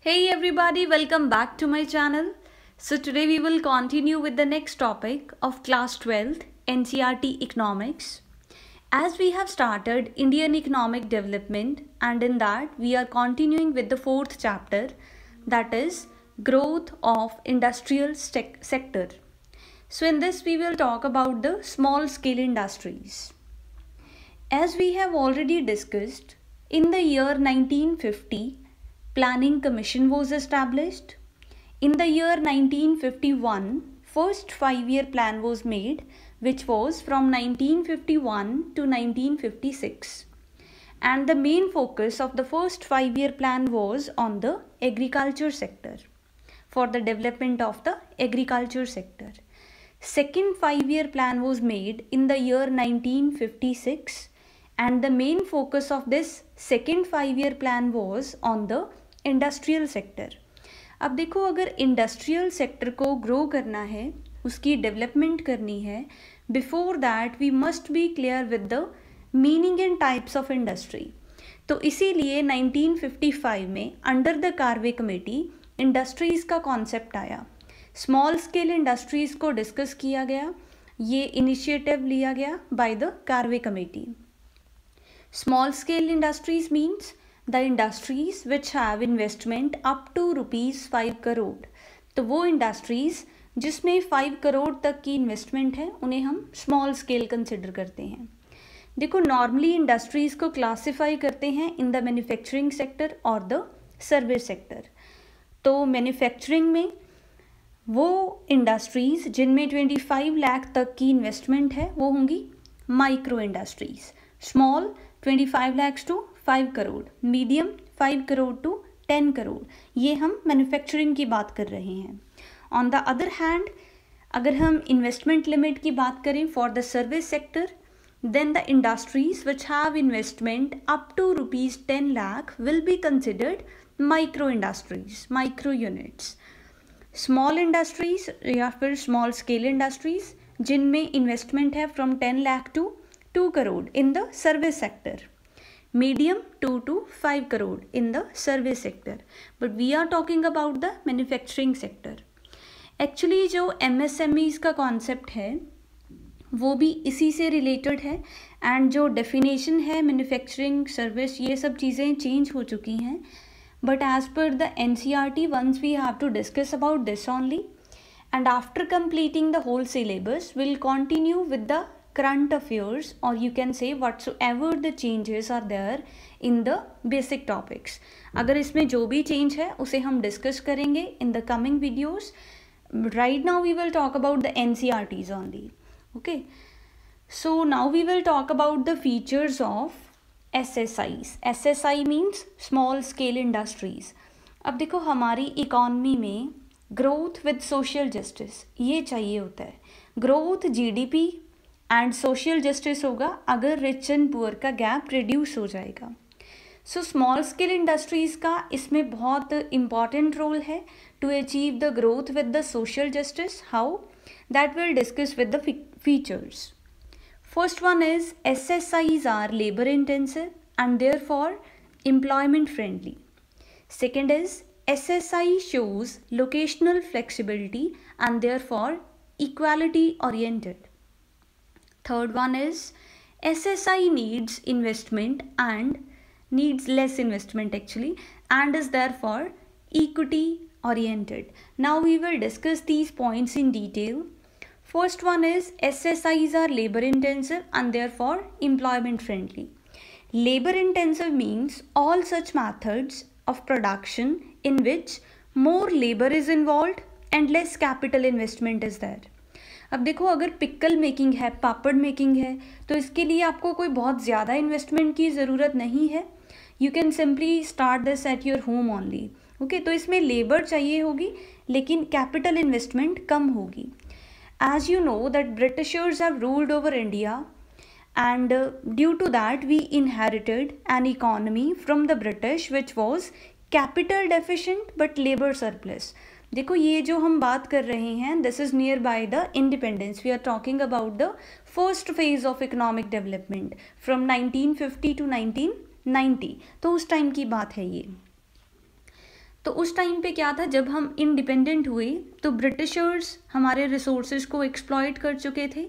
Hey everybody, welcome back to my channel. So today we will continue with the next topic of class 12th NCRT Economics. As we have started Indian Economic Development and in that we are continuing with the fourth chapter that is Growth of Industrial Sector. So in this we will talk about the small scale industries. As we have already discussed, in the year 1950 Planning Commission was established. In the year 1951, first five-year plan was made which was from 1951 to 1956 and the main focus of the first five-year plan was on the agriculture sector for the development of the agriculture sector. Second five-year plan was made in the year 1956 and the main focus of this second five-year plan was on the industrial sector अब देखो अगर industrial sector को grow करना है उसकी development करनी है before that we must be clear with the meaning and types of industry तो इसीलिए 1955 में under the Karve committee industries का कॉन्सेप्ट आया स्मॉल स्केल इंडस्ट्रीज़ को डिस्कस किया गया ये इनिशिएटिव लिया गया by the Karve committee small scale industries means the industries which have investment up to rupees five crore तो वो इंडस्ट्रीज़ जिसमें फाइव करोड़ तक की इन्वेस्टमेंट है उन्हें हम स्मॉल स्केल कंसिडर करते हैं देखो नॉर्मली इंडस्ट्रीज़ को क्लासीफाई करते हैं इन द मैन्युफैक्चरिंग सेक्टर और द सर्विस सेक्टर तो मैन्युफैक्चरिंग में वो इंडस्ट्रीज़ जिनमें ट्वेंटी फाइव लाख तक की इन्वेस्टमेंट है वो होंगी micro industries small twenty five lakhs to five crore medium five crore to ten crore ये हम मैन्युफैक्चरिंग की बात कर रहे हैं ऑन द अदर हैंड अगर हम इन्वेस्टमेंट लिमिट की बात करें for the service sector then the industries which have investment up to rupees ten lakh will be considered micro industries micro units small industries या फिर स्मॉल स्केल इंडस्ट्रीज जिनमें investment है from ten lakh to two crore in the service sector medium 2 to 5 crore in the service sector but we are talking about the manufacturing sector actually जो M S M Es का concept है वो भी इसी से related है and जो definition है मैन्युफैक्चरिंग सर्विस ये सब चीज़ें चेंज हो चुकी हैं but as per the N C R T once we have to discuss about this only and after completing the whole syllabus we'll continue with the current affairs or you can say whatsoever the changes are there in the basic topics agar isme jo bhi change hai use hum discuss karenge in the coming videos right now we will talk about the NCRTs only okay so now we will talk about the features of SSIs SSI means small scale industries ab dekho hamari economy mein growth with social justice ये चाहिए होता है growth GDP and social justice होगा अगर rich and poor का gap reduce हो जाएगा so small scale industries का इसमें बहुत इम्पॉर्टेंट रोल है to achieve the growth with the social justice how that will discuss with the features first one is S S Is are labour intensive and therefore employment friendly second is S S I shows locational flexibility and therefore equality oriented Third one is SSI needs investment and needs less investment actually and is therefore equity oriented. Now we will discuss these points in detail. First one is SSIs are labor intensive and therefore employment friendly. Labor intensive means all such methods of production in which more labor is involved and less capital investment is there. अब देखो अगर pickle making है पापड़ making है तो इसके लिए आपको कोई बहुत ज़्यादा इन्वेस्टमेंट की ज़रूरत नहीं है you can simply start this at your home only okay तो इसमें लेबर चाहिए होगी लेकिन कैपिटल इन्वेस्टमेंट कम होगी as you know that Britishers have ruled over India and uh, due to that we inherited an economy from the british which was capital deficient but labor surplus देखो ये जो हम बात कर रहे हैं this is near by the independence we are talking about the first phase of economic development from 1950 to 1990 तो उस टाइम की बात है ये तो उस टाइम पे क्या था जब हम इंडिपेंडेंट हुए तो ब्रिटिशर्स हमारे रिसोर्स को एक्सप्लॉयट कर चुके थे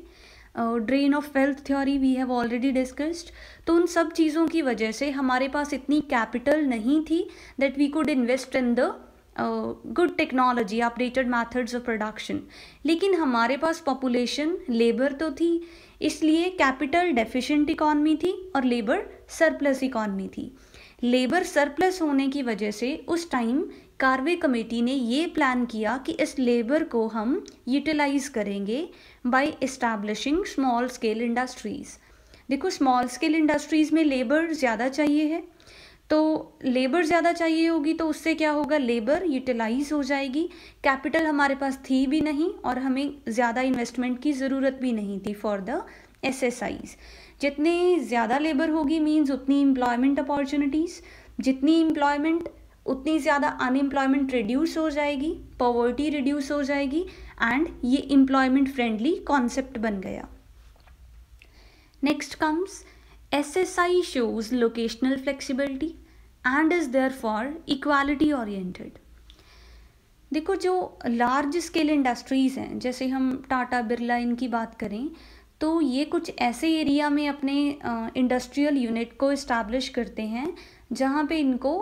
drain of wealth theory we have already discussed तो उन सब चीज़ों की वजह से हमारे पास इतनी कैपिटल नहीं थी that we could invest in the good technology updated methods of production लेकिन हमारे पास पॉपुलेशन लेबर तो थी इसलिए कैपिटल डेफिशिएंट इकॉनमी थी और लेबर सरप्लस इकॉनमी थी लेबर सरप्लस होने की वजह से उस टाइम कार्वे कमेटी ने ये प्लान किया कि इस लेबर को हम यूटिलाइज करेंगे by establishing small scale industries देखो स्मॉल स्केल इंडस्ट्रीज़ में लेबर ज़्यादा चाहिए है तो लेबर ज़्यादा चाहिए होगी तो उससे क्या होगा लेबर यूटिलाइज हो जाएगी कैपिटल हमारे पास थी भी नहीं और हमें ज़्यादा इन्वेस्टमेंट की ज़रूरत भी नहीं थी for the S S Is जितने ज़्यादा लेबर होगी मीन्स उतनी एम्प्लॉयमेंट अपॉर्चुनिटीज़ जितनी एम्प्लॉयमेंट उतनी ज़्यादा अनएम्प्लॉयमेंट रिड्यूस हो जाएगी पॉवर्टी रिड्यूस हो जाएगी एंड ये एम्प्लॉयमेंट फ्रेंडली कॉन्सेप्ट बन गया next comes S S I shows locational flexibility and is therefore equality oriented देखो जो लार्ज स्केल इंडस्ट्रीज़ हैं जैसे हम टाटा बिरला इनकी बात करें तो ये कुछ ऐसे एरिया में अपने इंडस्ट्रियल यूनिट को इस्टेब्लिश करते हैं जहाँ पे इनको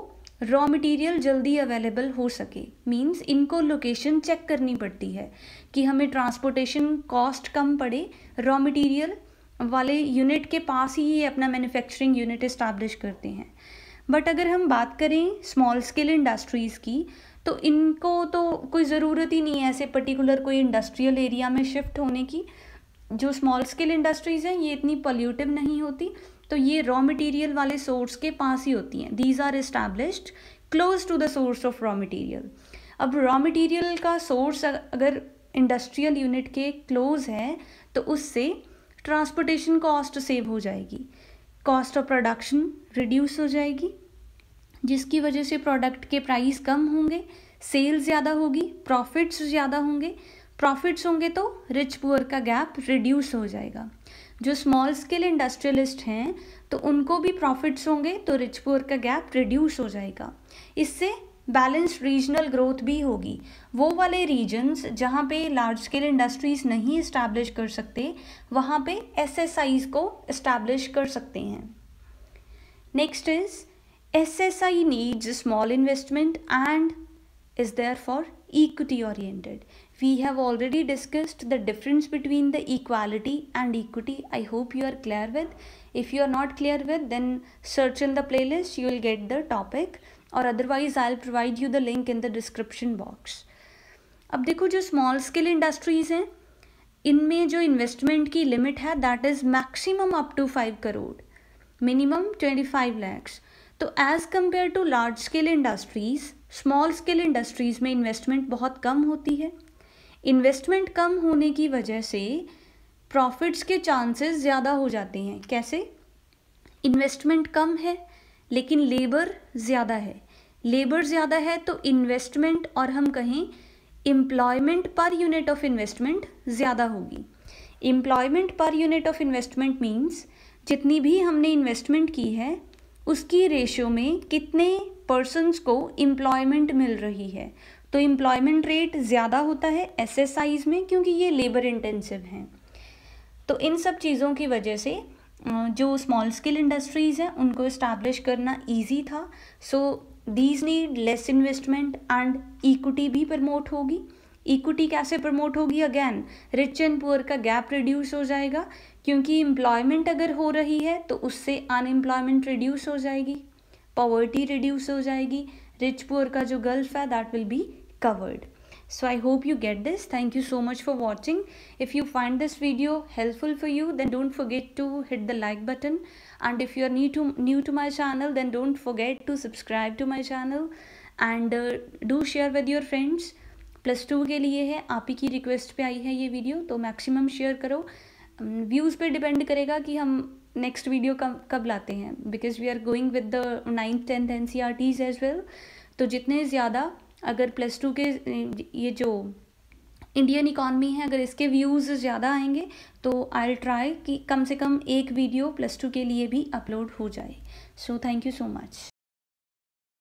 रॉ मटेरियल जल्दी अवेलेबल हो सके मींस इनको लोकेशन चेक करनी पड़ती है कि हमें ट्रांसपोर्टेशन कॉस्ट कम पड़े रॉ मटेरियल वाले यूनिट के पास ही ये अपना मैन्युफैक्चरिंग यूनिट इस्टेब्लिश करते हैं बट अगर हम बात करें स्मॉल स्केल इंडस्ट्रीज़ की तो इनको तो कोई ज़रूरत ही नहीं है ऐसे पर्टिकुलर कोई इंडस्ट्रियल एरिया में शिफ्ट होने की जो स्मॉल स्केल इंडस्ट्रीज़ हैं ये इतनी पॉल्यूटिव नहीं होती तो ये रॉ मटेरियल वाले सोर्स के पास ही होती हैं these are established close to the source of raw material अब रॉ मटेरियल का सोर्स अगर इंडस्ट्रियल यूनिट के क्लोज है तो उससे ट्रांसपोर्टेशन कॉस्ट सेव हो जाएगी कॉस्ट ऑफ प्रोडक्शन रिड्यूस हो जाएगी जिसकी वजह से प्रोडक्ट के प्राइस कम होंगे सेल्स ज़्यादा होगी प्रॉफिट्स ज़्यादा होंगे प्रॉफिट्स होंगे तो रिच पुअर का गैप रिड्यूस हो जाएगा जो स्मॉल स्केल इंडस्ट्रियलिस्ट हैं तो उनको भी प्रॉफिट्स होंगे तो रिच पुअर का गैप रिड्यूस हो जाएगा इससे बैलेंस रीजनल ग्रोथ भी होगी वो वाले रीजन्स जहाँ पे लार्ज स्केल इंडस्ट्रीज नहीं इस्टेब्लिश कर सकते वहाँ पे एसएसआईज को इस्टेब्लिश कर सकते हैं next is S S I needs small investment and is therefore equity oriented. We have already discussed the difference between the equality and equity. I hope you are clear with. If you are not clear with then search in the playlist you will get the topic or otherwise i'll provide you the link in the description box अब देखो जो small scale industries हैं इनमें जो investment की limit है that is maximum up to five crore minimum twenty five lakhs तो as compare to large scale industries small scale industries में इन्वेस्टमेंट बहुत कम होती है इन्वेस्टमेंट कम होने की वजह से प्रॉफिट्स के चांसेस ज़्यादा हो जाते हैं कैसे इन्वेस्टमेंट कम है लेकिन लेबर ज़्यादा है लेबर ज़्यादा है तो इन्वेस्टमेंट और हम कहें employment per unit of investment ज़्यादा होगी employment per unit of investment means जितनी भी हमने इन्वेस्टमेंट की है उसकी रेशो में कितने पर्सनस को एम्प्लॉयमेंट मिल रही है तो एम्प्लॉयमेंट रेट ज़्यादा होता है एस एस साइज में क्योंकि ये लेबर इंटेंसिव हैं तो इन सब चीज़ों की वजह से जो स्मॉल स्किल इंडस्ट्रीज़ हैं उनको इस्टेब्लिश करना ईजी था so these need less investment and equity भी प्रमोट होगी इक्विटी कैसे प्रमोट होगी अगेन रिच एंड पुअर का गैप रिड्यूस हो जाएगा क्योंकि इम्प्लॉयमेंट अगर हो रही है तो उससे अनएम्प्लॉयमेंट रिड्यूस हो जाएगी पॉवर्टी रिड्यूस हो जाएगी रिच पुअर का जो गल्फ है that will be covered so I hope you get this thank you so much for watching if you find this video helpful for you then don't forget to hit the like button and if you are new to new to my channel then don't forget to subscribe to my channel and do share with your friends plus two के लिए है आप ही की request पे आई है ये video तो maximum share करो व्यूज़ पे डिपेंड करेगा कि हम नेक्स्ट वीडियो कब कब लाते हैं because we are going with the ninth tenth N C R T's as well तो जितने ज़्यादा अगर प्लस टू के ये जो इंडियन इकॉनमी है अगर इसके व्यूज़ ज़्यादा आएंगे तो आई ट्राई कि कम से कम एक वीडियो प्लस टू के लिए भी अपलोड हो जाए so thank you so much